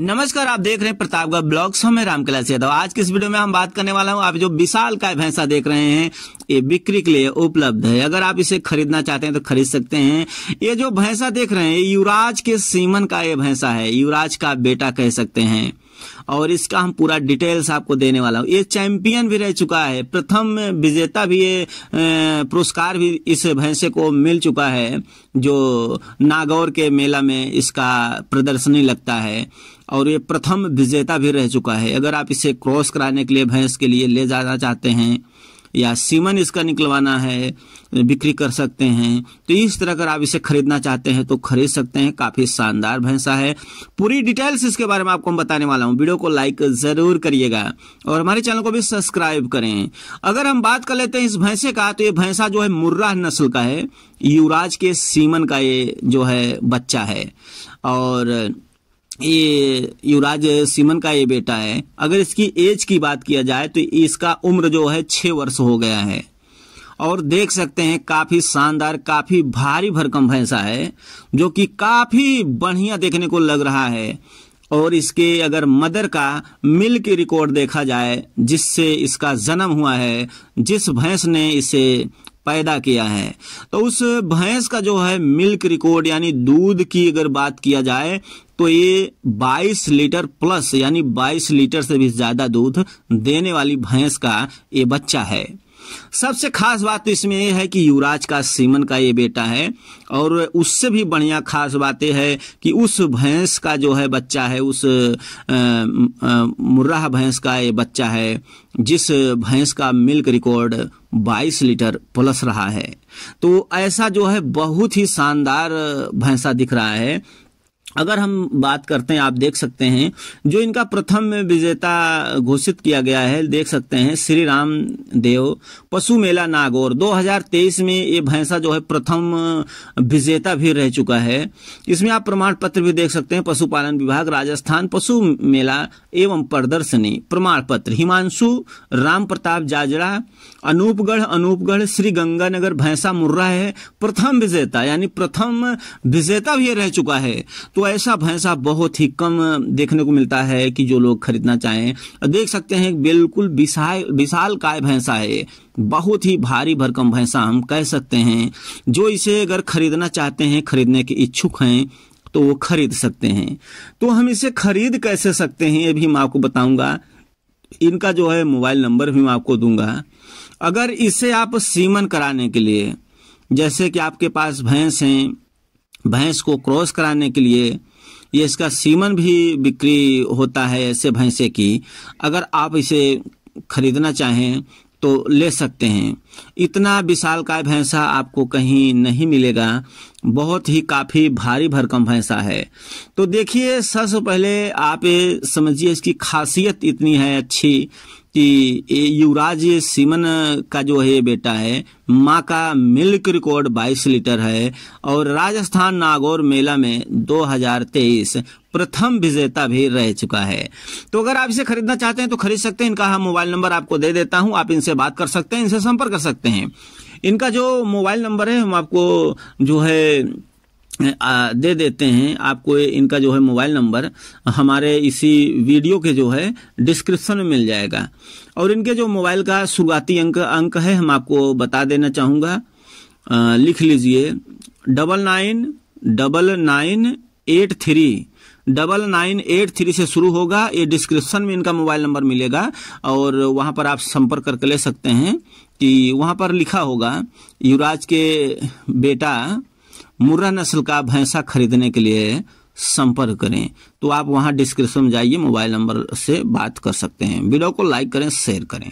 नमस्कार आप देख रहे हैं प्रतापगढ़ ब्लॉग ब्लॉग्स में कैलाश यादव आज के इस वीडियो में हम बात करने वाला हूं आप जो विशाल का भैंसा देख रहे हैं ये बिक्री के लिए उपलब्ध है अगर आप इसे खरीदना चाहते हैं तो खरीद सकते हैं ये जो भैंसा देख रहे हैं युवराज के सीमन का ये भैंसा है युवराज का बेटा कह सकते हैं और इसका हम पूरा डिटेल्स आपको देने वाला हूँ ये चैंपियन भी रह चुका है प्रथम विजेता भी ये पुरस्कार भी इस भैंसे को मिल चुका है जो नागौर के मेला में इसका प्रदर्शनी लगता है और ये प्रथम विजेता भी रह चुका है अगर आप इसे क्रॉस कराने के लिए भैंस के लिए ले जाना चाहते हैं या सीमन इसका निकलवाना है बिक्री कर सकते हैं तो इस तरह अगर आप इसे खरीदना चाहते हैं तो खरीद सकते हैं काफी शानदार भैंसा है पूरी डिटेल्स इसके बारे में आपको हम बताने वाला हूं वीडियो को लाइक जरूर करिएगा और हमारे चैनल को भी सब्सक्राइब करें अगर हम बात कर लेते हैं इस भैंसे का तो ये भैंसा जो है मुर्राह नस्ल का है युवराज के सीमन का ये जो है बच्चा है और ये युवराज सिमन का ये बेटा है अगर इसकी एज की बात किया जाए तो इसका उम्र जो है छः वर्ष हो गया है और देख सकते हैं काफी शानदार काफी भारी भरकम भैंसा है जो कि काफी बढ़िया देखने को लग रहा है और इसके अगर मदर का मिल्क रिकॉर्ड देखा जाए जिससे इसका जन्म हुआ है जिस भैंस ने इसे पैदा किया है तो उस भैंस का जो है मिल्क रिकॉर्ड यानी दूध की अगर बात किया जाए तो ये 22 लीटर प्लस यानी 22 लीटर से भी ज्यादा दूध देने वाली भैंस का ये बच्चा है सबसे खास बात तो इसमें यह है कि युवराज का सीमन का ये बेटा है और उससे भी बढ़िया खास बात यह है कि उस भैंस का जो है बच्चा है उस मुर्राह भैंस का ये बच्चा है जिस भैंस का मिल्क रिकॉर्ड 22 लीटर प्लस रहा है तो ऐसा जो है बहुत ही शानदार भैंसा दिख रहा है अगर हम बात करते हैं आप देख सकते हैं जो इनका प्रथम विजेता घोषित किया गया है देख सकते हैं श्री राम देव पशु मेला नागौर 2023 में ये भैंसा जो है प्रथम विजेता भी रह चुका है इसमें आप प्रमाण पत्र भी देख सकते हैं पशुपालन विभाग राजस्थान पशु मेला एवं प्रदर्शनी प्रमाण पत्र हिमांशु राम प्रताप जाजड़ा अनूपगढ़ अनूपगढ़ श्री गंगानगर भैंसा मुर्रा है प्रथम विजेता यानी प्रथम विजेता भी रह चुका है तो ऐसा भैंसा बहुत ही कम देखने को मिलता है कि जो लोग खरीदना चाहें देख सकते हैं बिल्कुल विशाल विशाल काय भैंसा है बहुत ही भारी भरकम भैंसा हम कह सकते हैं जो इसे अगर खरीदना चाहते हैं खरीदने के इच्छुक हैं तो वो खरीद सकते हैं तो हम इसे खरीद कैसे सकते हैं ये भी मैं आपको बताऊंगा इनका जो है मोबाइल नंबर भी मैं आपको दूंगा अगर इसे आप सीमन कराने के लिए जैसे कि आपके पास भैंस हैं भैंस को क्रॉस कराने के लिए ये इसका सीमन भी बिक्री होता है ऐसे भैंसे की अगर आप इसे खरीदना चाहें तो ले सकते हैं इतना विशाल का भैंसा आपको कहीं नहीं मिलेगा बहुत ही काफ़ी भारी भरकम भैंसा है तो देखिए सबसे पहले आप समझिए इसकी खासियत इतनी है अच्छी कि युवराज सिमन का जो है बेटा है माँ का मिल्क रिकॉर्ड 22 लीटर है और राजस्थान नागौर मेला में 2023 प्रथम विजेता भी रह चुका है तो अगर आप इसे खरीदना चाहते हैं तो खरीद सकते हैं इनका हम मोबाइल नंबर आपको दे देता हूं आप इनसे बात कर सकते हैं इनसे संपर्क कर सकते हैं इनका जो मोबाइल नंबर है हम आपको जो है दे देते हैं आपको इनका जो है मोबाइल नंबर हमारे इसी वीडियो के जो है डिस्क्रिप्शन में मिल जाएगा और इनके जो मोबाइल का शुरुआती अंक अंक है हम आपको बता देना चाहूँगा लिख लीजिए double nine double nine eight three double nine eight three से शुरू होगा ये डिस्क्रिप्शन में इनका मोबाइल नंबर मिलेगा और वहाँ पर आप संपर्क करके ले सकते हैं कि वहाँ पर लिखा होगा युवराज के बेटा मुर्रा नस्ल का भैंसा खरीदने के लिए संपर्क करें तो आप वहां डिस्क्रिप्शन में जाइए मोबाइल नंबर से बात कर सकते हैं वीडियो को लाइक करें शेयर करें